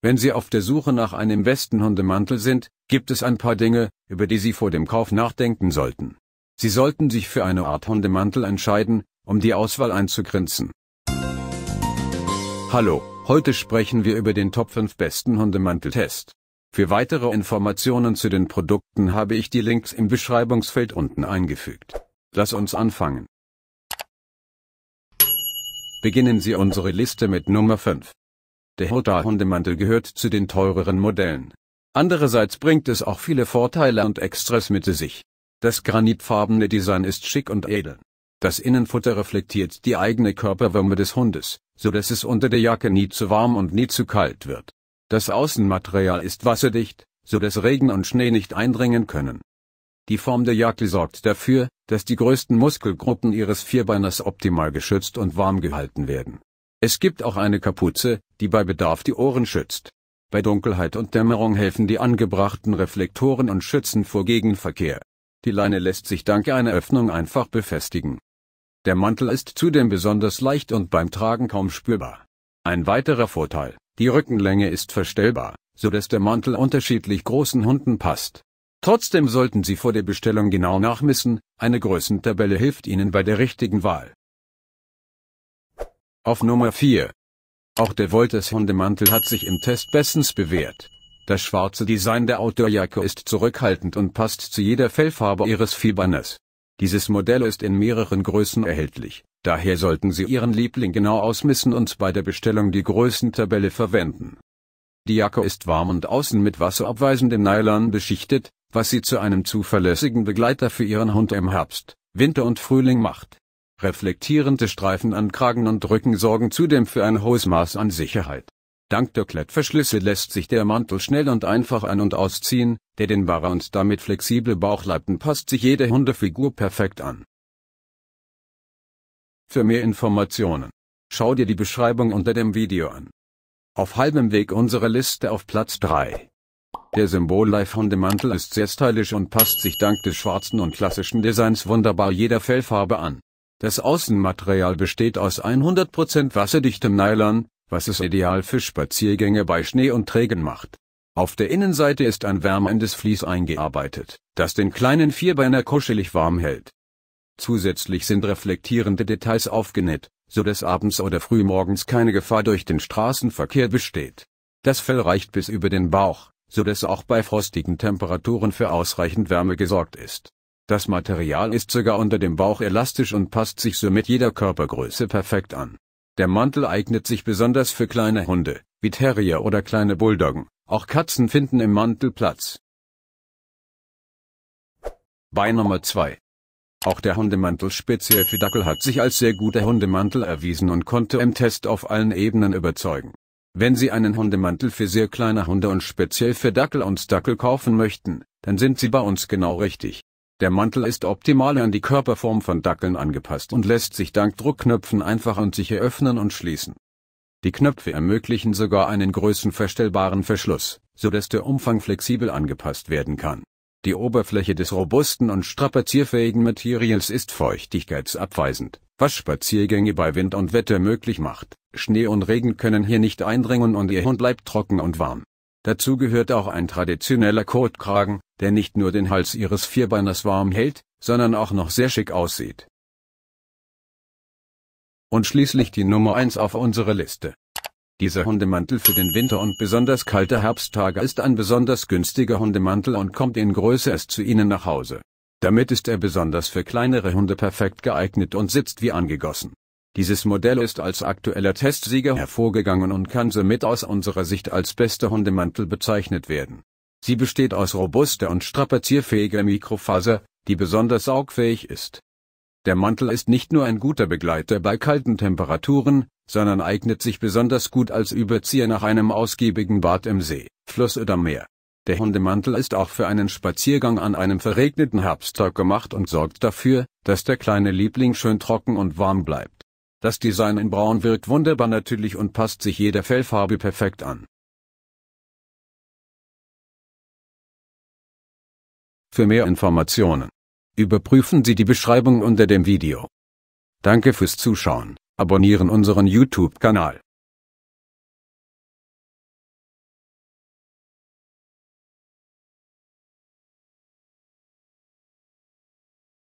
Wenn Sie auf der Suche nach einem besten Hundemantel sind, gibt es ein paar Dinge, über die Sie vor dem Kauf nachdenken sollten. Sie sollten sich für eine Art Hundemantel entscheiden, um die Auswahl einzugrenzen. Hallo, heute sprechen wir über den Top 5 besten Hundemanteltest. Für weitere Informationen zu den Produkten habe ich die Links im Beschreibungsfeld unten eingefügt. Lass uns anfangen. Beginnen Sie unsere Liste mit Nummer 5. Der Hota Hundemantel gehört zu den teureren Modellen. Andererseits bringt es auch viele Vorteile und Extras mit sich. Das granitfarbene Design ist schick und edel. Das Innenfutter reflektiert die eigene Körperwärme des Hundes, so dass es unter der Jacke nie zu warm und nie zu kalt wird. Das Außenmaterial ist wasserdicht, so dass Regen und Schnee nicht eindringen können. Die Form der Jacke sorgt dafür, dass die größten Muskelgruppen ihres Vierbeiners optimal geschützt und warm gehalten werden. Es gibt auch eine Kapuze, die bei Bedarf die Ohren schützt. Bei Dunkelheit und Dämmerung helfen die angebrachten Reflektoren und schützen vor Gegenverkehr. Die Leine lässt sich dank einer Öffnung einfach befestigen. Der Mantel ist zudem besonders leicht und beim Tragen kaum spürbar. Ein weiterer Vorteil, die Rückenlänge ist verstellbar, so dass der Mantel unterschiedlich großen Hunden passt. Trotzdem sollten Sie vor der Bestellung genau nachmissen, eine Größentabelle hilft Ihnen bei der richtigen Wahl. Auf Nummer 4. Auch der Voltes Hundemantel hat sich im Test bestens bewährt. Das schwarze Design der Outdoorjacke ist zurückhaltend und passt zu jeder Fellfarbe ihres Fiberners. Dieses Modell ist in mehreren Größen erhältlich, daher sollten Sie Ihren Liebling genau ausmissen und bei der Bestellung die Größentabelle verwenden. Die Jacke ist warm und außen mit wasserabweisendem Nylon beschichtet, was sie zu einem zuverlässigen Begleiter für Ihren Hund im Herbst, Winter und Frühling macht. Reflektierende Streifen an Kragen und Rücken sorgen zudem für ein hohes Maß an Sicherheit. Dank der Klettverschlüsse lässt sich der Mantel schnell und einfach an- und ausziehen, der den dehnbare und damit flexible Bauchlappen passt sich jede Hundefigur perfekt an. Für mehr Informationen. Schau dir die Beschreibung unter dem Video an. Auf halbem Weg unsere Liste auf Platz 3. Der Symbol-Life-Hundemantel ist sehr stylisch und passt sich dank des schwarzen und klassischen Designs wunderbar jeder Fellfarbe an. Das Außenmaterial besteht aus 100% wasserdichtem Nylon, was es ideal für Spaziergänge bei Schnee und Trägen macht. Auf der Innenseite ist ein wärmendes Vlies eingearbeitet, das den kleinen Vierbeiner kuschelig warm hält. Zusätzlich sind reflektierende Details aufgenäht, so dass abends oder frühmorgens keine Gefahr durch den Straßenverkehr besteht. Das Fell reicht bis über den Bauch, so dass auch bei frostigen Temperaturen für ausreichend Wärme gesorgt ist. Das Material ist sogar unter dem Bauch elastisch und passt sich somit jeder Körpergröße perfekt an. Der Mantel eignet sich besonders für kleine Hunde, wie Terrier oder kleine Bulldoggen. Auch Katzen finden im Mantel Platz. Bei Nummer 2. Auch der Hundemantel speziell für Dackel hat sich als sehr guter Hundemantel erwiesen und konnte im Test auf allen Ebenen überzeugen. Wenn Sie einen Hundemantel für sehr kleine Hunde und speziell für Dackel und Dackel kaufen möchten, dann sind Sie bei uns genau richtig. Der Mantel ist optimal an die Körperform von Dackeln angepasst und lässt sich dank Druckknöpfen einfach und sicher öffnen und schließen. Die Knöpfe ermöglichen sogar einen größenverstellbaren Verschluss, so dass der Umfang flexibel angepasst werden kann. Die Oberfläche des robusten und strapazierfähigen Materials ist feuchtigkeitsabweisend, was Spaziergänge bei Wind und Wetter möglich macht. Schnee und Regen können hier nicht eindringen und ihr Hund bleibt trocken und warm. Dazu gehört auch ein traditioneller Kotkragen, der nicht nur den Hals ihres Vierbeiners warm hält, sondern auch noch sehr schick aussieht. Und schließlich die Nummer 1 auf unserer Liste. Dieser Hundemantel für den Winter und besonders kalte Herbsttage ist ein besonders günstiger Hundemantel und kommt in Größe S zu Ihnen nach Hause. Damit ist er besonders für kleinere Hunde perfekt geeignet und sitzt wie angegossen. Dieses Modell ist als aktueller Testsieger hervorgegangen und kann somit aus unserer Sicht als beste Hundemantel bezeichnet werden. Sie besteht aus robuster und strapazierfähiger Mikrofaser, die besonders saugfähig ist. Der Mantel ist nicht nur ein guter Begleiter bei kalten Temperaturen, sondern eignet sich besonders gut als Überzieher nach einem ausgiebigen Bad im See, Fluss oder Meer. Der Hundemantel ist auch für einen Spaziergang an einem verregneten Herbsttag gemacht und sorgt dafür, dass der kleine Liebling schön trocken und warm bleibt. Das Design in Braun wirkt wunderbar natürlich und passt sich jeder Fellfarbe perfekt an. Für mehr Informationen überprüfen Sie die Beschreibung unter dem Video. Danke fürs Zuschauen, abonnieren unseren YouTube-Kanal.